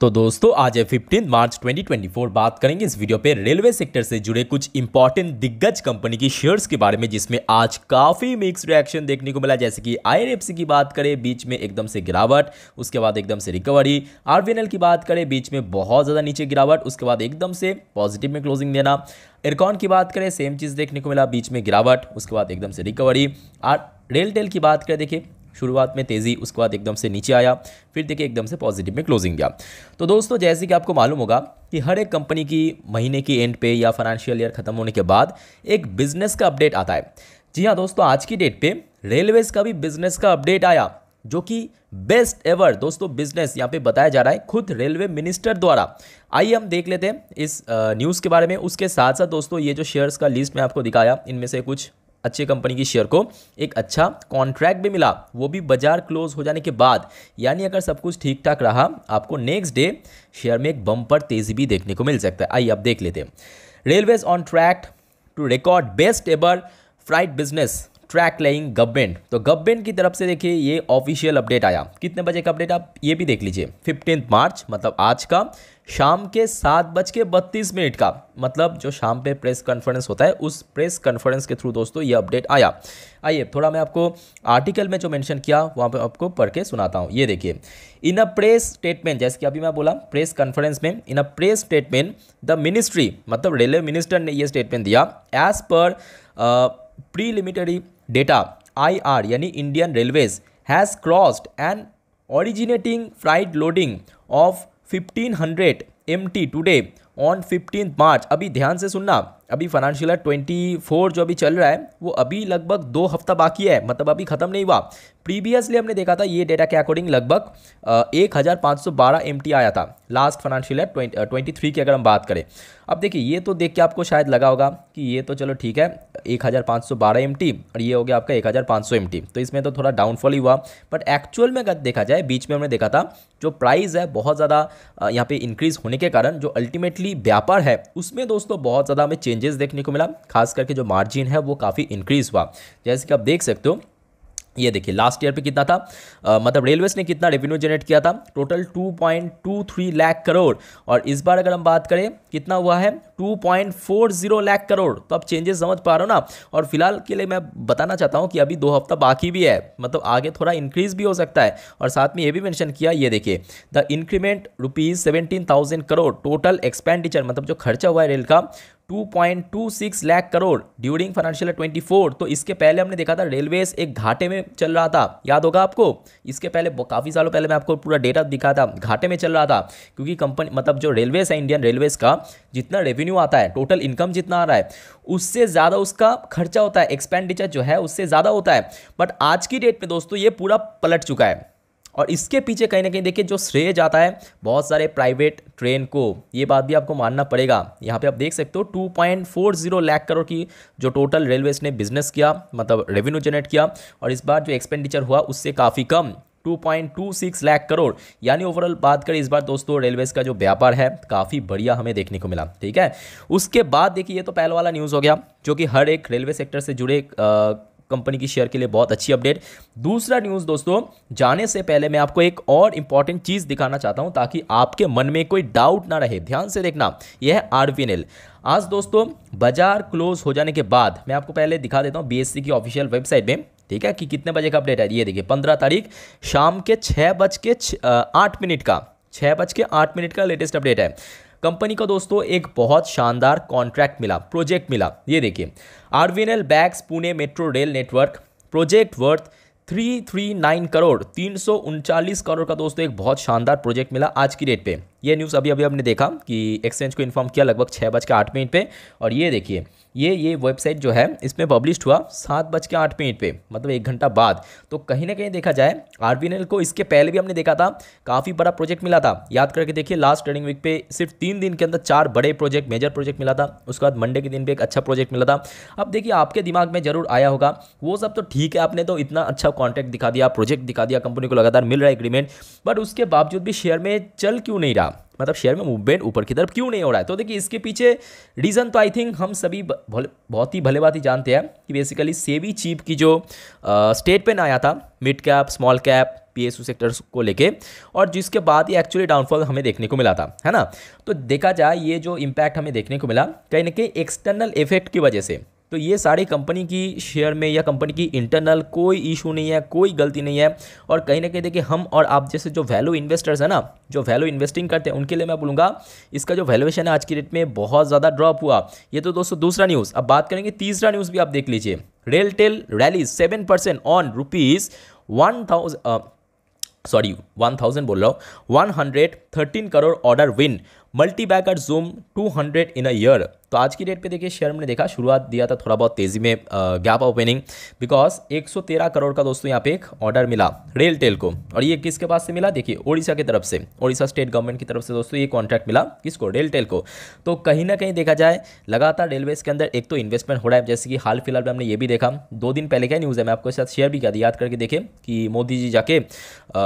तो दोस्तों आज है फिफ्टीन मार्च 2024 बात करेंगे इस वीडियो पे रेलवे सेक्टर से जुड़े कुछ इंपॉर्टेंट दिग्गज कंपनी की शेयर्स के बारे में जिसमें आज काफ़ी मिक्स रिएक्शन देखने को मिला जैसे कि आई की बात करें बीच में एकदम से गिरावट उसके बाद एकदम से रिकवरी आर की बात करें बीच में बहुत ज़्यादा नीचे गिरावट उसके बाद एकदम से पॉजिटिव में क्लोजिंग देना एयरकॉन की बात करें सेम चीज़ देखने को मिला बीच में गिरावट उसके बाद एकदम से रिकवरी और रेल की बात करें देखिए शुरुआत में तेज़ी उसके बाद एकदम से नीचे आया फिर देखिए एकदम से पॉजिटिव में क्लोजिंग गया तो दोस्तों जैसे कि आपको मालूम होगा कि हर एक कंपनी की महीने की एंड पे या फाइनेंशियल ईयर ख़त्म होने के बाद एक बिज़नेस का अपडेट आता है जी हाँ दोस्तों आज की डेट पे रेलवेज़ का भी बिज़नेस का अपडेट आया जो कि बेस्ट एवर दोस्तों बिजनेस यहाँ पे बताया जा रहा है खुद रेलवे मिनिस्टर द्वारा आइए हम देख लेते हैं इस न्यूज़ के बारे में उसके साथ साथ दोस्तों ये जो शेयर्स का लिस्ट मैं आपको दिखाया इनमें से कुछ अच्छी कंपनी की शेयर को एक अच्छा कॉन्ट्रैक्ट भी मिला वो भी बाजार क्लोज हो जाने के बाद यानी अगर सब कुछ ठीक ठाक रहा आपको नेक्स्ट डे शेयर में एक बम्पर तेज़ी भी देखने को मिल सकता है आइए आप देख लेते हैं railways on track to record best ever flight business track laying government तो गवर्नमेंट की तरफ से देखिए ये ऑफिशियल अपडेट आया कितने बजे का अपडेट आप ये भी देख लीजिए फिफ्टीन मार्च मतलब आज का शाम के सात बज के बत्तीस मिनट का मतलब जो शाम पे प्रेस कॉन्फ्रेंस होता है उस प्रेस कॉन्फ्रेंस के थ्रू दोस्तों ये अपडेट आया आइए थोड़ा मैं आपको आर्टिकल में जो मेंशन किया वहाँ पे आपको पढ़ के सुनाता हूँ ये देखिए इन अ प्रेस स्टेटमेंट जैसे कि अभी मैं बोला प्रेस कॉन्फ्रेंस में in a press statement the ministry मतलब रेलवे मिनिस्टर ने ये स्टेटमेंट दिया as per preliminary data I R यानी Indian railways has crossed and loading of fifteen hundred 1500 T today on fifteen March अभी ध्यान से सुनना अभी फाइनेंशियल ट्वेंटी फोर जो अभी चल रहा है वो अभी लगभग दो हफ्ता बाकी है मतलब अभी ख़त्म नहीं हुआ प्रीवियसली हमने देखा था ये डेटा के अकॉर्डिंग लगभग एक हज़ार पाँच सौ बारह एम आया था लास्ट फाइनेंशियल है ट्वेंटी थ्री की अगर हम बात करें अब देखिए ये तो देख के आपको शायद लगा होगा कि ये तो चलो ठीक है एक हज़ार पाँच सौ बारह एम और ये हो गया आपका एक हज़ार पाँच सौ एम तो इसमें तो थोड़ा डाउनफॉल ही हुआ बट एक्चुअल में अगर देखा जाए बीच में हमने देखा था जो प्राइस है बहुत ज़्यादा यहाँ पे इंक्रीज़ होने के कारण जो अल्टीमेटली व्यापार है उसमें दोस्तों बहुत ज़्यादा हमें चेंजेस देखने को मिला खास करके जो मार्जिन है वो काफ़ी इंक्रीज़ हुआ जैसे कि आप देख सकते हो ये देखिए लास्ट ईयर पे कितना था आ, मतलब रेलवेज ने कितना रेवेन्यू जनरेट किया था टोटल 2.23 लाख करोड़ और इस बार अगर हम बात करें कितना हुआ है 2.40 लाख करोड़ तो अब चेंजेस समझ पा रहे हो ना और फिलहाल के लिए मैं बताना चाहता हूँ कि अभी दो हफ्ता बाकी भी है मतलब आगे थोड़ा इंक्रीज भी हो सकता है और साथ में ये भी मैंशन किया ये देखिए the increment rupees crore total expenditure मतलब जो खर्चा हुआ है रेल का 2.26 लाख करोड़ ड्यूरिंग फाइनेंशियल 24 तो इसके पहले हमने देखा था रेलवेज एक घाटे में चल रहा था याद होगा आपको इसके पहले काफ़ी सालों पहले मैं आपको पूरा डेटा दिखा था घाटे में चल रहा था क्योंकि कंपनी मतलब जो रेलवेज है इंडियन रेलवेज का जितना रेवेन्यू आता है टोटल इनकम जितना आ रहा है उससे ज़्यादा उसका खर्चा होता है एक्सपेंडिचर जो है उससे ज़्यादा होता है बट आज की डेट में दोस्तों ये पूरा पलट चुका है और इसके पीछे कहीं ना कहीं देखिए जो श्रेय जाता है बहुत सारे प्राइवेट ट्रेन को ये बात भी आपको मानना पड़ेगा यहाँ पे आप देख सकते हो 2.40 लाख करोड़ की जो टोटल रेलवेज ने बिजनेस किया मतलब रेवेन्यू जनरेट किया और इस बार जो एक्सपेंडिचर हुआ उससे काफ़ी कम 2.26 लाख करोड़ यानी ओवरऑल बात करें इस बार दोस्तों रेलवेज का जो व्यापार है काफ़ी बढ़िया हमें देखने को मिला ठीक है उसके बाद देखिए ये तो पहले वाला न्यूज़ हो गया जो कि हर एक रेलवे सेक्टर से जुड़े आ, कंपनी की शेयर के लिए बहुत अच्छी अपडेट दूसरा न्यूज़ दोस्तों जाने से पहले मैं आपको एक और इंपॉर्टेंट चीज़ दिखाना चाहता हूँ ताकि आपके मन में कोई डाउट ना रहे ध्यान से देखना यह है आरविनेल आज दोस्तों बाजार क्लोज हो जाने के बाद मैं आपको पहले दिखा देता हूँ बी e की ऑफिशियल वेबसाइट में ठीक है कि कितने बजे का अपडेट है ये देखिए पंद्रह तारीख शाम के छः बज के आठ मिनट का छः बज के आठ मिनट का लेटेस्ट अपडेट है कंपनी को दोस्तों एक बहुत शानदार कॉन्ट्रैक्ट मिला प्रोजेक्ट मिला ये देखिए RVNL bags Pune metro rail network project worth three three nine crore तीन सौ उनचालीस करोड़ का दोस्तों एक बहुत शानदार प्रोजेक्ट मिला आज की डेट पे ये न्यूज़ अभी अभी हमने देखा कि एक्सचेंज को इन्फॉर्म किया लगभग छः बज के आठ मिनट पे और ये देखिए ये ये वेबसाइट जो है इसमें पब्लिश हुआ सात बज के आठ मिनट पे मतलब एक घंटा बाद तो कहीं ना कहीं देखा जाए आर को इसके पहले भी हमने देखा था काफ़ी बड़ा प्रोजेक्ट मिला था याद करके देखिए लास्ट ट्रेडिंग वीक पे सिर्फ तीन दिन के अंदर चार बड़े प्रोजेक्ट मेजर प्रोजेक्ट मिला था उसके बाद मंडे के दिन पर एक अच्छा प्रोजेक्ट मिला था अब देखिए आपके दिमाग में जरूर आया होगा वो सब तो ठीक है आपने तो इतना अच्छा कॉन्ट्रैक्ट दिखा दिया प्रोजेक्ट दिखा दिया कंपनी को लगातार मिल रहा है एग्रीमेंट बट उसके बावजूद भी शेयर में चल क्यों नहीं रहा मतलब शेयर में मूवमेंट ऊपर की तरफ क्यों नहीं हो रहा है तो देखिए इसके पीछे रीज़न तो आई थिंक हम सभी बहुत ही भले बात ही जानते हैं कि बेसिकली सेवी चीप की जो स्टेट पेन आया था mid cap small cap PSU sectors को लेके और जिसके बाद ये एक्चुअली डाउनफॉल हमें देखने को मिला था है ना तो देखा जाए ये जो इम्पैक्ट हमें देखने को मिला कहीं ना कहीं एक्सटर्नल इफेक्ट की वजह से तो ये सारी कंपनी की शेयर में या कंपनी की इंटरनल कोई इशू नहीं है कोई गलती नहीं है और कहीं ना कहीं देखिए हम और आप जैसे जो वैल्यू इन्वेस्टर्स हैं ना जो वैल्यू इन्वेस्टिंग करते हैं उनके लिए मैं बोलूँगा इसका जो वैल्यूएशन है आज की डेट में बहुत ज़्यादा ड्रॉप हुआ ये तो दोस्तों दूसरा न्यूज़ अब बात करेंगे तीसरा न्यूज़ भी आप देख लीजिए RailTel rally seven percent on rupees one thousand sorry one thousand बोल रहा हूँ one hundred thirteen crore order win multi bagger zoom two hundred in a year तो आज की डेट पे देखिए शेयर हमने देखा शुरुआत दिया था थोड़ा बहुत तेज़ी में गैप ओपनिंग बिकॉज 113 करोड़ का दोस्तों यहाँ पे एक ऑर्डर मिला रेलटेल को और ये किसके पास से मिला देखिए ओडिशा की तरफ से ओडिशा स्टेट गवर्नमेंट की तरफ से दोस्तों ये कॉन्ट्रैक्ट मिला किसको रेलटेल को तो कहीं ना कहीं देखा जाए लगातार रेलवेज़ के अंदर एक तो इन्वेस्टमेंट हो रहा है जैसे कि हाल फिलहाल में हमने ये भी देखा दो दिन पहले क्या न्यूज़ है मैं आपके साथ शेयर भी किया याद करके देखें कि मोदी जी जाके आ,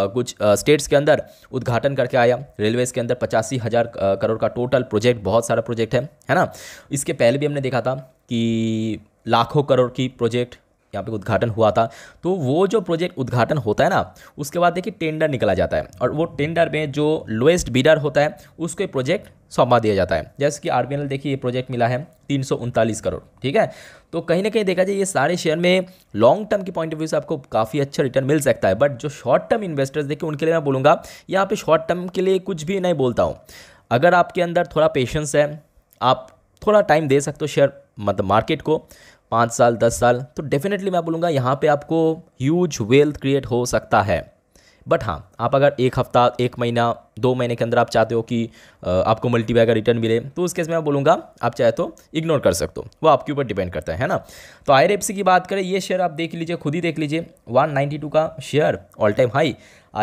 कुछ आ, स्टेट्स के अंदर उद्घाटन करके आया रेलवेज़ के अंदर पचासी हज़ार करोड़ का टोटल प्रोजेक्ट बहुत सारा प्रोजेक्ट है है ना इसके पहले भी हमने देखा था कि लाखों करोड़ की प्रोजेक्ट यहाँ पे उद्घाटन हुआ था तो वो जो प्रोजेक्ट उद्घाटन होता है ना उसके बाद देखिए टेंडर निकला जाता है और वो टेंडर में जो लोएस्ट बिडर होता है उसको प्रोजेक्ट सौंपा दिया जाता है जैसे कि आर देखिए ये प्रोजेक्ट मिला है तीन करोड़ ठीक है तो कहीं ना कहीं देखा जाए ये सारे शेयर में लॉन्ग टर्म की पॉइंट ऑफ व्यू से आपको काफ़ी अच्छा रिटर्न मिल सकता है बट जो शॉर्ट टर्म इन्वेस्टर्स देखिए उनके लिए मैं बोलूँगा यहाँ पे शॉर्ट टर्म के लिए कुछ भी नहीं बोलता हूँ अगर आपके अंदर थोड़ा पेशेंस है आप थोड़ा टाइम दे सकते हो शेयर मतलब मार्केट को पाँच साल दस साल तो डेफिनेटली मैं बोलूँगा यहाँ पे आपको ह्यूज वेल्थ क्रिएट हो सकता है बट हाँ आप अगर एक हफ्ता एक महीना दो महीने के अंदर आप चाहते हो कि आपको मल्टीपैक का रिटर्न मिले तो उस केस में मैं बोलूँगा आप चाहे तो इग्नोर कर सकते हो वो आपके ऊपर डिपेंड करता है है ना तो आई की बात करें ये शेयर आप देख लीजिए खुद ही देख लीजिए 192 का शेयर ऑल टाइम हाई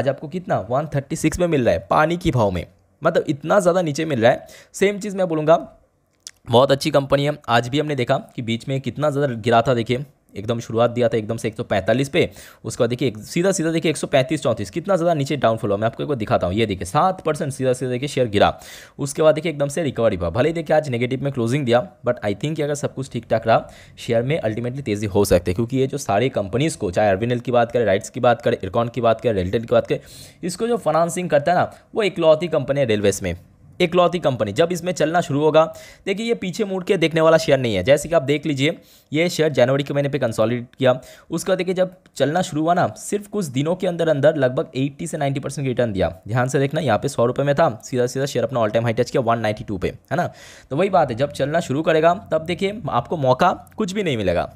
आज आपको कितना 136 में मिल रहा है पानी की भाव में मतलब इतना ज़्यादा नीचे मिल रहा है सेम चीज़ मैं बोलूँगा बहुत अच्छी कंपनी है आज भी हमने देखा कि बीच में कितना ज़्यादा गिरा था देखिए एकदम शुरुआत दिया था एकदम से 145 पे उसके बाद देखिए सीधा सीधा देखिए 135 चौंतीस कितना ज़्यादा नीचे डाउनफॉल हुआ मैं आपको एक दिखाता हूँ ये देखिए सात परसेंट सीधा सीधा देखिए शेयर गिरा उसके बाद देखिए एकदम से रिकवरी हुआ भले देखिए आज नेगेटिव में क्लोजिंग दिया बट आई थिंक अगर सब कुछ ठीक ठाक रहा शेयर में अल्टीमेटली तेज़ी हो सकती है क्योंकि ये जो सारी कंपनीज़ को चाहे अरविनल की बात करें राइट्स की बात करें इरकॉन की बात करें रेलटेल की बात करें इसको जो फाइनानसिंग करता है ना वो इकलौती कंपनी है रेलवेज में इकलौती कंपनी जब इसमें चलना शुरू होगा देखिए ये पीछे मुड़ के देखने वाला शेयर नहीं है जैसे कि आप देख लीजिए ये शेयर जनवरी के महीने पे कंसोलिडेट किया उसका देखिए जब चलना शुरू हुआ ना सिर्फ कुछ दिनों के अंदर अंदर लगभग एट्टी से नाइन्टी परसेंट रिटर्न दिया ध्यान से देखना यहाँ पे सौ रुपये में था सीधा सीधा शेयर अपना ऑल टाइम हाई टच किया वन नाइन्टी टू पे है ना तो वही बात है जब चलना शुरू करेगा तब देखिए आपको मौका कुछ भी नहीं मिलेगा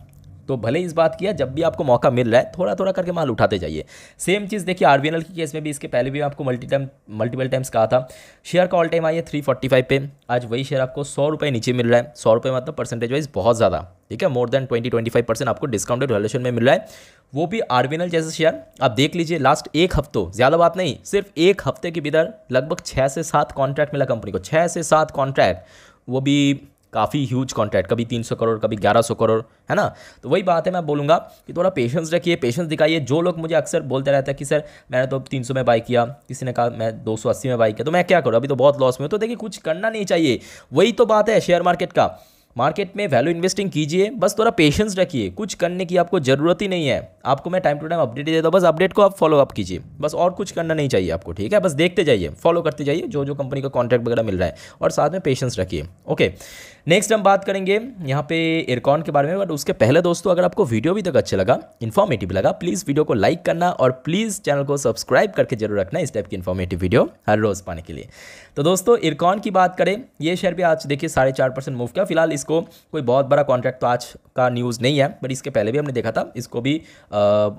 तो भले इस बात किया जब भी आपको मौका मिल रहा है थोड़ा थोड़ा करके माल उठाते जाइए सेम चीज़ देखिए आर के केस में भी इसके पहले भी आपको मल्टी टाइम मल्टीपल टाइम्स कहा था शेयर का ऑल टाइम आई है थ्री फोर्टी फाइव पे आज वही शेयर आपको सौ रुपये नीचे मिल रहा है सौ रुपये मतलब परसेंटेज वाइज बहुत ज़्यादा ठीक है more than twenty twenty five percent आपको डिस्काउंटेड वैल्यूशन में मिल रहा है वो भी आरबीएनएल जैसे शेयर आप देख लीजिए लास्ट एक हफ्तों ज़्यादा बात नहीं सिर्फ एक हफ्ते के भीतर लगभग छः से सात कॉन्ट्रैक्ट मिला कंपनी को छः से सात कॉन्ट्रैक्ट वो भी काफ़ी ह्यूज कॉन्ट्रैक्ट कभी तीन सौ करोड़ कभी ग्यारह सौ करोड़ है ना तो वही बात है मैं बोलूँगा कि थोड़ा पेशेंस रखिए पेशेंस दिखाइए जो लोग मुझे अक्सर बोलते रहता है कि सर मैंने तो सौ में बाई किया किसी ने कहा मैं अस्सी में बाई किया तो मैं क्या करूँ अभी तो बहुत लॉस में हूँ तो देखिए कुछ करना नहीं चाहिए वही तो बात है शेयर मार्केट का मार्केट में वैल्यू इन्वेस्टिंग कीजिए बस थोड़ा पेशेंस रखिए कुछ करने की आपको ज़रूरत ही नहीं है आपको मैं टाइम टू टाइम अपडेट देता हूँ बस अपडेट को आप फॉलो अप कीजिए बस और कुछ करना नहीं चाहिए आपको ठीक है बस देखते जाइए फॉलो करते जाइए जो जो कंपनी का कॉन्ट्रैक्ट वगैरह मिल रहा है और साथ में पेशेंस रखिए ओके नेक्स्ट हम बात करेंगे यहाँ पे एयरकॉन के बारे में बट उसके पहले दोस्तों अगर आपको वीडियो अभी तक अच्छा लगा इन्फॉर्मेटिव लगा प्लीज़ वीडियो को लाइक करना और प्लीज़ चैनल को सब्सक्राइब करके जरूर रखना इस टाइप की इन्फॉर्मेटिव वीडियो हर रोज़ पाने के लिए तो दोस्तों इरकॉन की बात करें ये शेयर भी आज देखिए साढ़े चार परसेंट मूव किया फिलहाल इस इसको कोई बहुत बड़ा कॉन्ट्रैक्ट तो आज का न्यूज़ नहीं है बट इसके पहले भी हमने देखा था इसको भी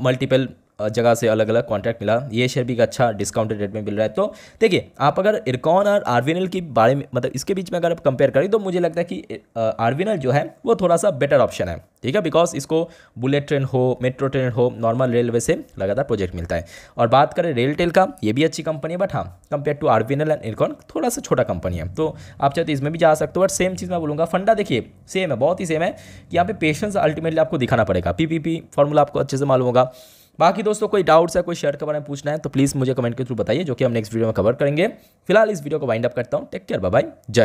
मल्टीपल जगह से अलग अलग कॉन्ट्रैक्ट मिला ये शेयर भी एक अच्छा डिस्काउंटेड रेट में मिल रहा है तो देखिए आप अगर इरकॉन और आरविनल के बारे में मतलब इसके बीच में अगर आप कंपेयर करें तो मुझे लगता है कि आरविनल जो है वो थोड़ा सा बेटर ऑप्शन है ठीक है बिकॉज इसको बुलेट ट्रेन हो मेट्रो ट्रेन हो नॉर्मल रेलवे से लगातार प्रोजेक्ट मिलता है और बात करें रेल टेल का ये भी अच्छी कंपनी है बट हाँ compare to RVNL and IRCON थोड़ा सा छोटा कंपनी है तो आप चाहते तो इसमें भी जा सकते हो बट सेम चीज़ मैं बोलूँगा फंडा देखिए सेम है बहुत ही सेम है कि यहाँ पे पेशेंस अल्टीमेटली आपको दिखाना पड़ेगा पी फॉर्मूला आपको अच्छे से मालूम होगा बाकी दोस्तों कोई डाउट्स है कोई शर्ट के बारे में पूछना है तो प्लीज़ मुझे कमेंट के थ्रू बताइए जो कि हम नेक्स्ट वीडियो में कवर करेंगे फिलहाल इस वीडियो को वाइंड अप करता हूँ टेक केयर बाय जय